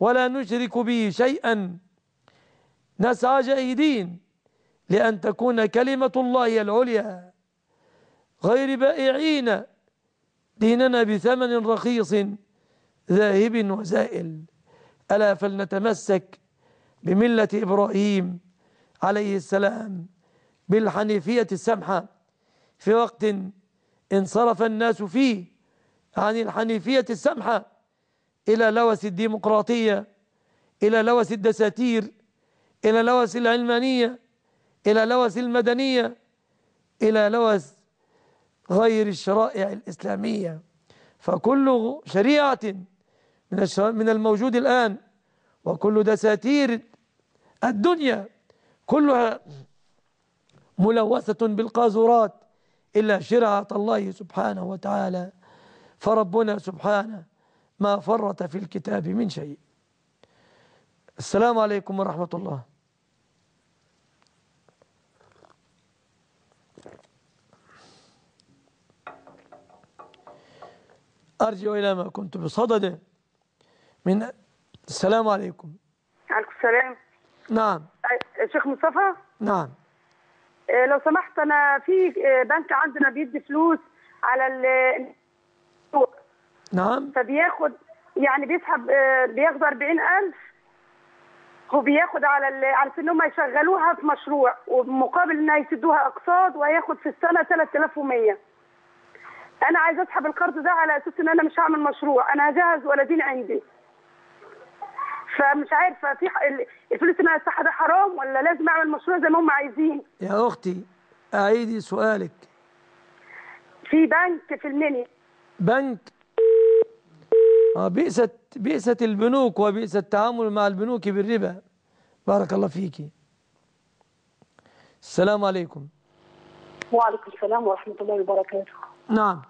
ولا نشرك به شيئا نسعى جاهدين لأن تكون كلمة الله العليا غير بائعين ديننا بثمن رخيص ذاهب وزائل ألا فلنتمسك بملة إبراهيم عليه السلام بالحنيفية السمحة في وقت انصرف الناس فيه عن الحنيفية السمحة إلى لوث الديمقراطية إلى لوث الدساتير إلى لوث العلمانية إلى لوز المدنية إلى لوز غير الشرائع الإسلامية فكل شريعة من من الموجود الآن وكل دساتير الدنيا كلها ملوثة بالقاذورات إلا شرعة الله سبحانه وتعالى فربنا سبحانه ما فرط في الكتاب من شيء السلام عليكم ورحمة الله أرجع إلى ما كنت بصدده من السلام عليكم عليكم السلام نعم شيخ مصطفى نعم آه، لو سمحت أنا في آه، بنك عندنا بيدي فلوس على ال نعم فبياخد يعني بيسحب آه، بياخد 40000 وبياخد على على ان هم يشغلوها في مشروع ومقابل ان يسدوها اقساط وهياخد في السنه 3100 انا عايزه اسحب القرض ده على اساس ان انا مش هعمل مشروع انا هجهز ولدين عندي فمش عارفه في الفلوس اللي انا هسحبها ده حرام ولا لازم اعمل مشروع زي ما هم عايزين يا اختي اعيدي سؤالك في بنك في المنيا بنك اه بئست بئست البنوك وبئس التعامل مع البنوك بالربا بارك الله فيك السلام عليكم وعليكم السلام ورحمه الله وبركاته نعم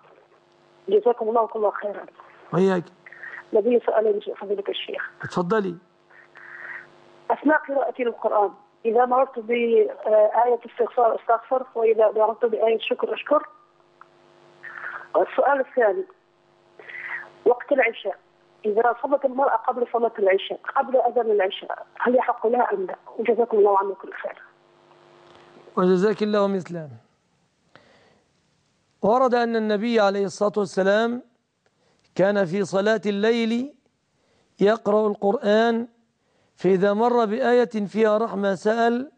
جزاكم الله كل خيرا وياك لدي سؤال لفضيلك الشيخ تفضلي أثناء قراءتي للقرآن إذا مررت بآية استغفار استغفر وإذا مررت بآية شكر أشكر السؤال الثاني وقت العشاء إذا صلت المرأة قبل صلاة العشاء قبل أذان العشاء هل يحق لها أم لا؟ وجزاكم الله عنا كل خير. وجزاك الله مثلا. ورد أن النبي عليه الصلاة والسلام كان في صلاة الليل يقرأ القرآن فإذا مر بآية فيها رحمة سأل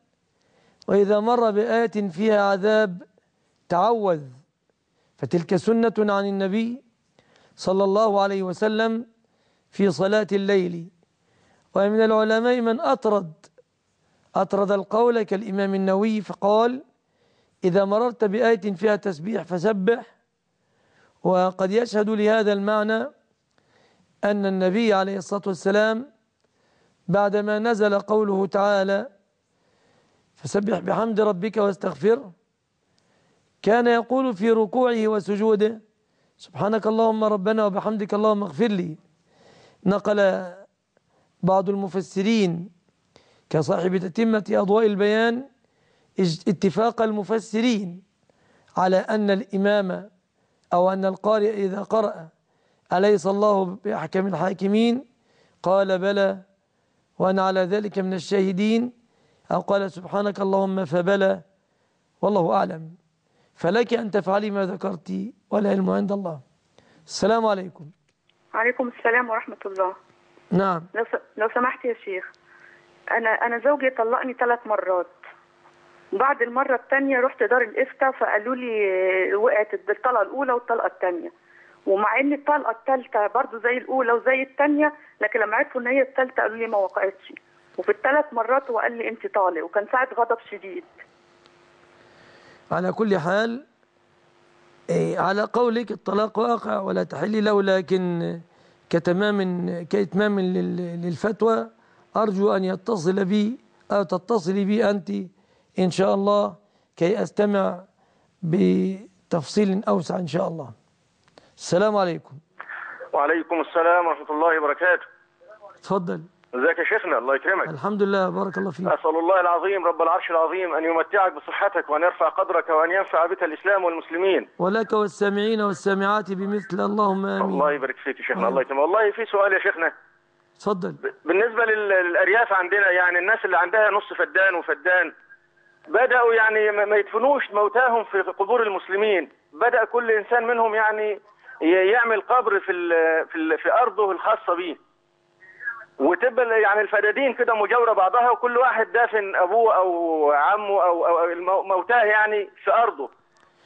وإذا مر بآية فيها عذاب تعوذ فتلك سنة عن النبي صلى الله عليه وسلم في صلاة الليل ومن العلماء من أطرد أطرد القول كالإمام النووي فقال إذا مررت بآية فيها تسبيح فسبح وقد يشهد لهذا المعنى أن النبي عليه الصلاة والسلام بعدما نزل قوله تعالى فسبح بحمد ربك واستغفره كان يقول في ركوعه وسجوده سبحانك اللهم ربنا وبحمدك اللهم اغفر لي نقل بعض المفسرين كصاحب تتمة أضواء البيان اتفاق المفسرين على أن الإمام أو أن القارئ إذا قرأ أليس الله بأحكم الحاكمين قال بلى وأنا على ذلك من الشاهدين أو قال سبحانك اللهم فبلى والله أعلم فلك أن تفعلي ما ذكرت والعلم عند الله السلام عليكم عليكم السلام ورحمة الله نعم لو سمحت يا شيخ أنا أنا زوجي طلقني ثلاث مرات بعد المره الثانيه رحت دار الافتاء فقالوا لي آه، وقعت الطلقه الاولى والطلقه الثانيه ومع ان الطلقه الثالثه برضو زي الاولى وزي الثانيه لكن لما عرفوا ان هي الثالثه قالوا لي ما وقعتش وفي الثلاث مرات وقال لي انت طالق وكان ساعه غضب شديد على كل حال إيه، على قولك الطلاق واقع ولا تحل له لكن كتمام كإتمام للفتوى أرجو أن يتصل بي أو تتصلي بي أنت إن شاء الله كي أستمع بتفصيل أوسع إن شاء الله السلام عليكم وعليكم السلام ورحمة الله وبركاته تفضل ازيك يا شيخنا الله يكرمك الحمد لله بارك الله فيك اسال الله العظيم رب العرش العظيم ان يمتعك بصحتك وان يرفع قدرك وان ينفع بك الاسلام والمسلمين ولك والسامعين والسامعات بمثل اللهم امين الله يبارك فيك يا شيخنا الله يكرمك والله في سؤال يا شيخنا اتفضل بالنسبه للارياف عندنا يعني الناس اللي عندها نص فدان وفدان بدأوا يعني ما يدفنوش موتاهم في قبور المسلمين بدأ كل إنسان منهم يعني يعمل قبر في الـ في الـ في أرضه الخاصة به وتبقى يعني الفدادين كده مجاورة بعضها وكل واحد دافن أبوه أو عمه أو, أو موتاه يعني في أرضه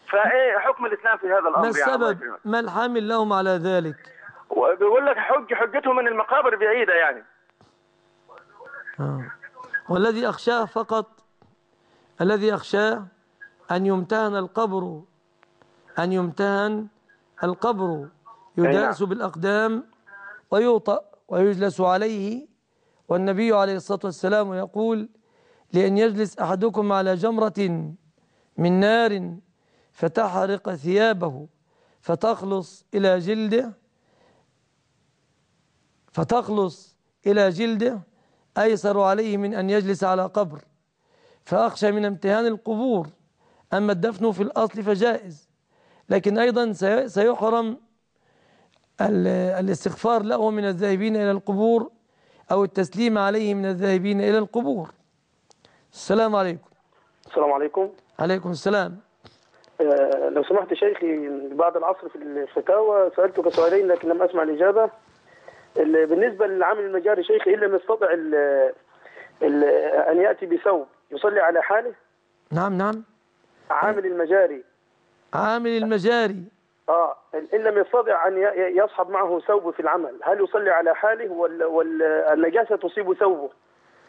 فإيه حكم الإسلام في هذا الأمر ما يعني؟ السبب يعني ما الحامل لهم على ذلك بيقول لك حج حجتهم من المقابر بعيدة يعني آه. والذي أخشاه فقط الذي أخشاه أن يمتهن القبر أن يمتهن القبر يداس نعم. بالأقدام ويوطأ ويجلس عليه والنبي عليه الصلاة والسلام يقول لأن يجلس أحدكم على جمرة من نار فتحرق ثيابه فتخلص إلى جلده فتخلص إلى جلده أيسر عليه من أن يجلس على قبر فأخشى من امتهان القبور أما الدفن في الأصل فجائز لكن أيضا سيحرم الاستغفار له من الذاهبين إلى القبور أو التسليم عليه من الذاهبين إلى القبور السلام عليكم السلام عليكم عليكم السلام آه، لو سمحت شيخي بعد العصر في الفتاوى سألتك سؤالين لكن لم أسمع الإجابة بالنسبة للعامل المجاري شيخي إلا ما استطع أن يأتي بثوب يصلي على حاله نعم نعم عامل المجاري عامل المجاري آه إن لم يستطع أن يصحب معه ثوبه في العمل هل يصلي على حاله والنجاسة تصيب ثوبه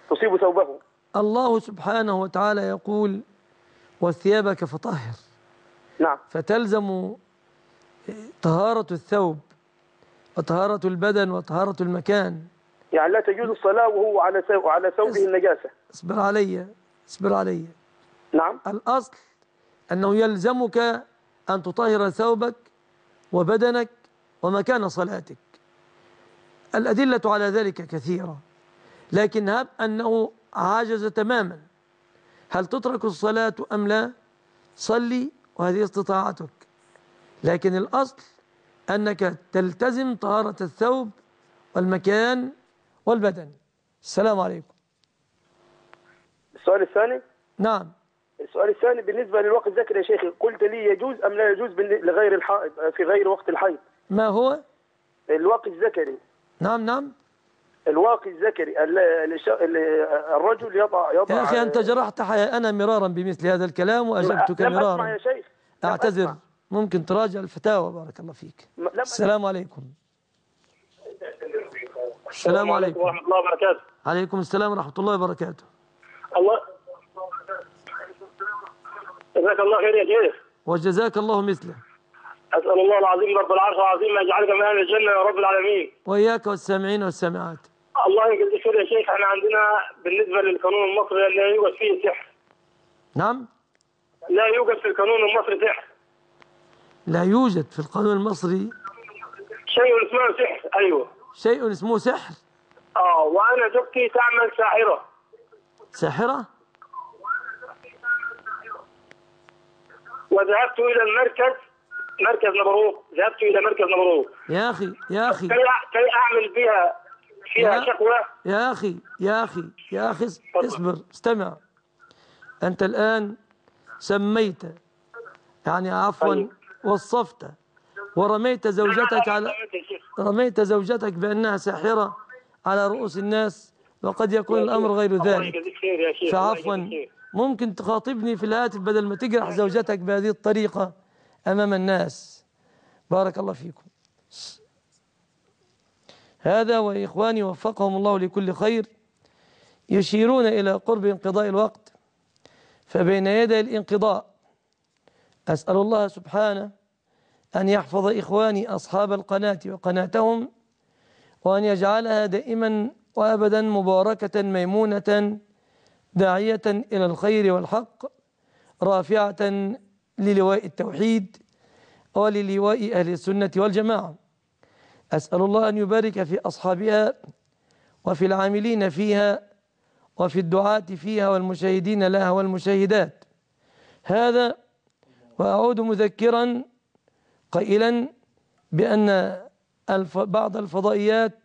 تصيب ثوبه الله سبحانه وتعالى يقول وثيابك فطهر نعم فتلزم طهارة الثوب وطهارة البدن وطهارة المكان يعني لا تجوز الصلاة وهو على ثوبه النجاسة اصبر علي اصبر علي نعم الأصل أنه يلزمك أن تطهر ثوبك وبدنك ومكان صلاتك الأدلة على ذلك كثيرة لكن هب أنه عاجز تماما هل تترك الصلاة أم لا صلي وهذه استطاعتك لكن الأصل أنك تلتزم طهارة الثوب والمكان والبدن السلام عليكم السؤال الثاني نعم السؤال الثاني بالنسبة للوقت الذكري يا شيخي قلت لي يجوز أم لا يجوز لغير الحائض في غير وقت الحيض ما هو الوقت الذكري نعم نعم الواقي الذكري الرجل يضع يضع يا أخي أنت جرحت أنا مرارا بمثل هذا الكلام وأجبتك لم مرارا أسمع يا شيخ أعتذر ممكن تراجع الفتاوى بارك الله فيك السلام عليكم السلام عليكم ورحمة الله وبركاته عليكم السلام ورحمة الله وبركاته الله جزاك الله خير يا شيخ وجزاك الله مثله أسأل الله العظيم رب العرش العظيم أن يجعلك من أهل الجنة يا رب العالمين وإياك والسامعين والسامعات الله يجزيك خير يا شيخ احنا عندنا بالنسبة للقانون المصري لا يوجد فيه سحر نعم لا يوجد في القانون المصري سحر لا يوجد في القانون المصري شيء اسمه سحر أيوه شيء اسمه سحر آه وأنا زوجتي تعمل ساحرة ساحرة وذهبت إلى المركز مركز نبروك ذهبت إلى مركز نبروك يا أخي يا أخي كي أعمل بها فيها شكوى يا أخي يا أخي يا أخي اصبر استمع أنت الآن سميت يعني عفوا وصفت ورميت زوجتك على رميت زوجتك بأنها ساحرة على رؤوس الناس وقد يكون الأمر غير ذلك فعفوا ممكن تخاطبني في الهاتف بدل ما تجرح زوجتك بهذه الطريقة أمام الناس بارك الله فيكم هذا وإخواني وفقهم الله لكل خير يشيرون إلى قرب انقضاء الوقت فبين يدي الانقضاء أسأل الله سبحانه أن يحفظ إخواني أصحاب القناة وقناتهم وأن يجعلها دائما وأبدا مباركة ميمونة داعية إلى الخير والحق رافعة للواء التوحيد وللواء أهل السنة والجماعة أسأل الله أن يبارك في أصحابها وفي العاملين فيها وفي الدعاة فيها والمشاهدين لها والمشاهدات هذا وأعود مذكرا قائلا بأن بعض الفضائيات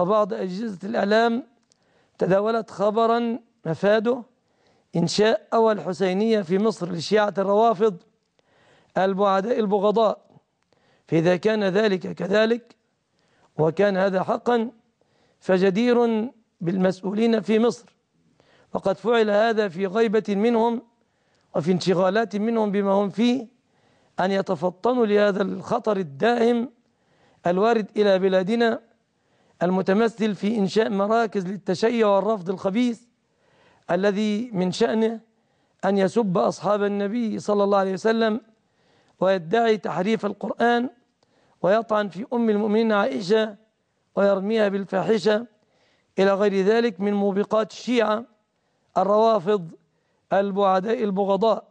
وبعض أجهزة الإعلام تداولت خبرا مفاده إنشاء أول حسينية في مصر لشيعة الروافض البعداء البغضاء فإذا كان ذلك كذلك وكان هذا حقا فجدير بالمسؤولين في مصر وقد فعل هذا في غيبة منهم وفي انشغالات منهم بما هم فيه أن يتفطنوا لهذا الخطر الدائم الوارد إلى بلادنا المتمثل في إنشاء مراكز للتشيع والرفض الخبيث الذي من شأنه أن يسب أصحاب النبي صلى الله عليه وسلم ويدعي تحريف القرآن ويطعن في أم المؤمنين عائشة ويرميها بالفاحشة إلى غير ذلك من موبقات الشيعة الروافض البعداء البغضاء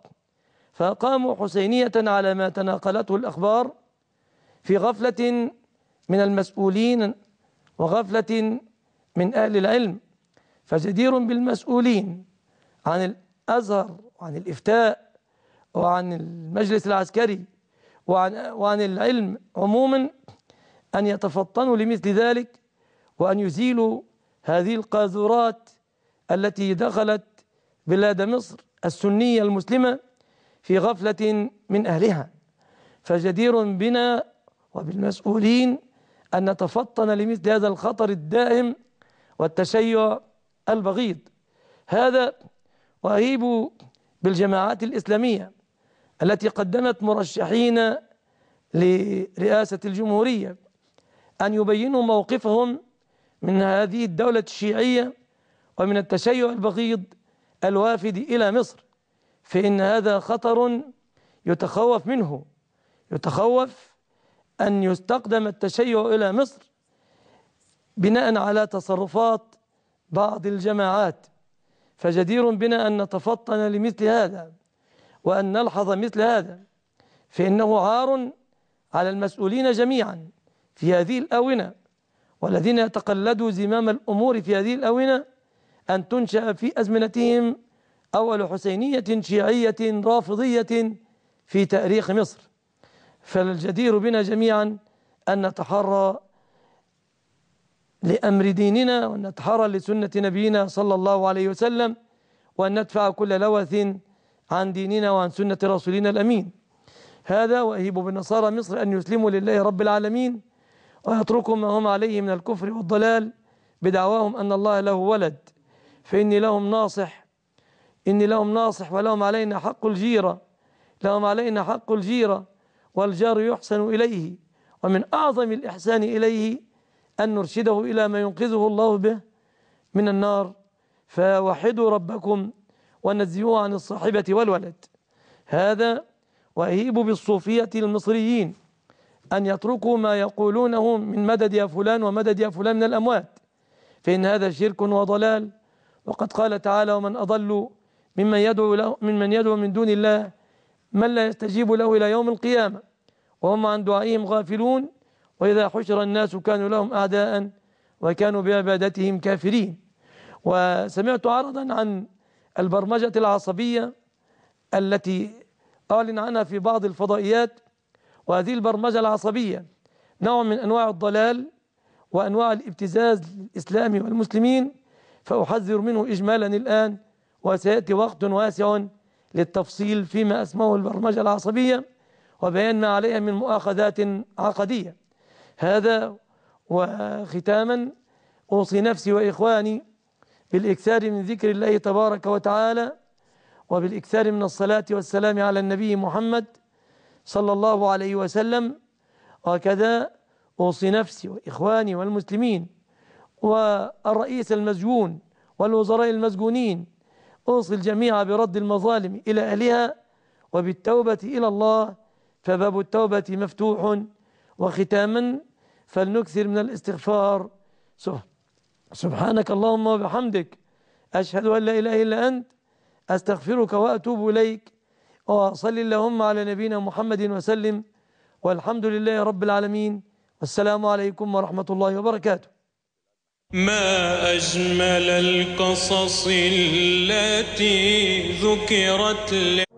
فقاموا حسينية على ما تناقلته الأخبار في غفلة من المسؤولين وغفلة من أهل العلم فجدير بالمسؤولين عن الأزهر وعن الإفتاء وعن المجلس العسكري وعن, وعن العلم عموما أن يتفطنوا لمثل ذلك وأن يزيلوا هذه القاذورات التي دخلت بلاد مصر السنية المسلمة في غفلة من أهلها فجدير بنا وبالمسؤولين أن نتفطن لمثل هذا الخطر الدائم والتشيع البغيض هذا وأهيب بالجماعات الإسلامية التي قدمت مرشحين لرئاسة الجمهورية أن يبينوا موقفهم من هذه الدولة الشيعية ومن التشيع البغيض الوافد إلى مصر فإن هذا خطر يتخوف منه يتخوف أن يستقدم التشيع إلى مصر بناء على تصرفات بعض الجماعات فجدير بنا أن نتفطن لمثل هذا وأن نلحظ مثل هذا فإنه عار على المسؤولين جميعا في هذه الآونة والذين يتقلدوا زمام الأمور في هذه الآونة أن تنشأ في أزمنتهم أول حسينية شيعية رافضية في تاريخ مصر فالجدير بنا جميعا أن نتحرى لأمر ديننا وأن نتحرى لسنة نبينا صلى الله عليه وسلم وأن ندفع كل لوث عن ديننا وعن سنة رسولنا الأمين هذا وأهيب بنصارى مصر أن يسلموا لله رب العالمين ويتركوا ما هم عليه من الكفر والضلال بدعواهم أن الله له ولد فإني لهم ناصح إني لهم ناصح ولهم علينا حق الجيرة لهم علينا حق الجيرة والجار يحسن إليه ومن أعظم الإحسان إليه أن نرشده إلى ما ينقذه الله به من النار فوحدوا ربكم ونزهوه عن الصاحبة والولد هذا وأهيب بالصوفية المصريين أن يتركوا ما يقولونه من مدد يا فلان ومدد يا فلان من الأموات فإن هذا شرك وضلال وقد قال تعالى ومن أضل ممن يدعو, له ممن يدعو من دون الله من لا يستجيب له إلى يوم القيامة وهم عن دعائهم غافلون وإذا حشر الناس كانوا لهم أعداء وكانوا بعبادتهم كافرين وسمعت عرضا عن البرمجة العصبية التي أعلن عنها في بعض الفضائيات وهذه البرمجة العصبية نوع من أنواع الضلال وأنواع الابتزاز للإسلام والمسلمين فأحذر منه إجمالا الآن وسيأتي وقت واسع للتفصيل فيما أسموه البرمجة العصبية وبيان ما عليها من مؤاخذات عقدية هذا وختاما أوصي نفسي وإخواني بالإكثار من ذكر الله تبارك وتعالى وبالإكثار من الصلاة والسلام على النبي محمد صلى الله عليه وسلم وكذا أوصي نفسي وإخواني والمسلمين والرئيس المسجون والوزراء المسجونين أوصي الجميع برد المظالم إلى أهلها وبالتوبة إلى الله فباب التوبة مفتوح وختاما فلنكثر من الاستغفار سبحانك اللهم وبحمدك أشهد أن لا إله إلا أنت أستغفرك وأتوب إليك وصل اللهم على نبينا محمد وسلم والحمد لله رب العالمين والسلام عليكم ورحمة الله وبركاته ما أجمل القصص التي ذكرت